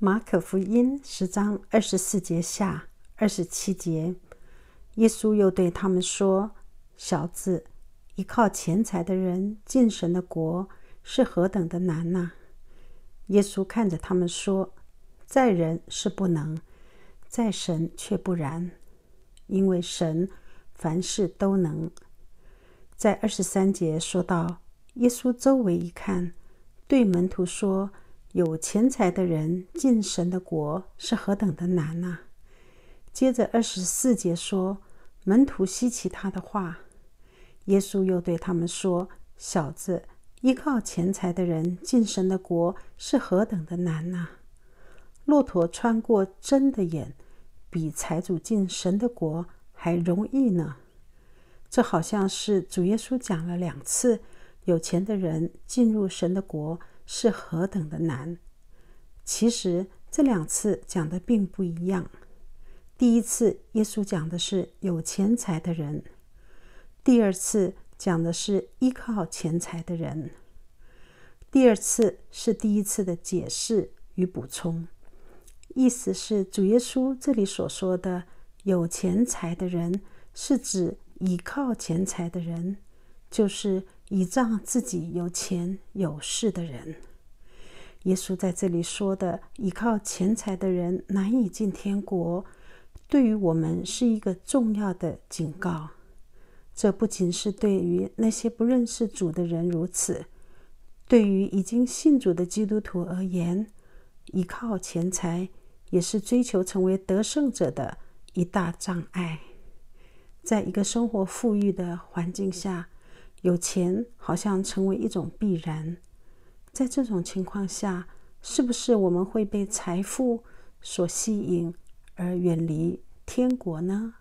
马可福音十章二十四节下二十七节，耶稣又对他们说：“小子，依靠钱财的人进神的国是何等的难呐？耶稣看着他们说：“在人是不能，在神却不然，因为神凡事都能。”在二十三节说到，耶稣周围一看，对门徒说。有钱财的人进神的国是何等的难呐！接着二十四节说门徒希奇他的话，耶稣又对他们说：“小子，依靠钱财的人进神的国是何等的难呐！骆驼穿过针的眼，比财主进神的国还容易呢。”这好像是主耶稣讲了两次，有钱的人进入神的国。是何等的难！其实这两次讲的并不一样。第一次，耶稣讲的是有钱财的人；第二次讲的是依靠钱财的人。第二次是第一次的解释与补充，意思是主耶稣这里所说的有钱财的人，是指依靠钱财的人。就是倚仗自己有钱有势的人。耶稣在这里说的“依靠钱财的人难以进天国”，对于我们是一个重要的警告。这不仅是对于那些不认识主的人如此，对于已经信主的基督徒而言，依靠钱财也是追求成为得胜者的一大障碍。在一个生活富裕的环境下，有钱好像成为一种必然，在这种情况下，是不是我们会被财富所吸引而远离天国呢？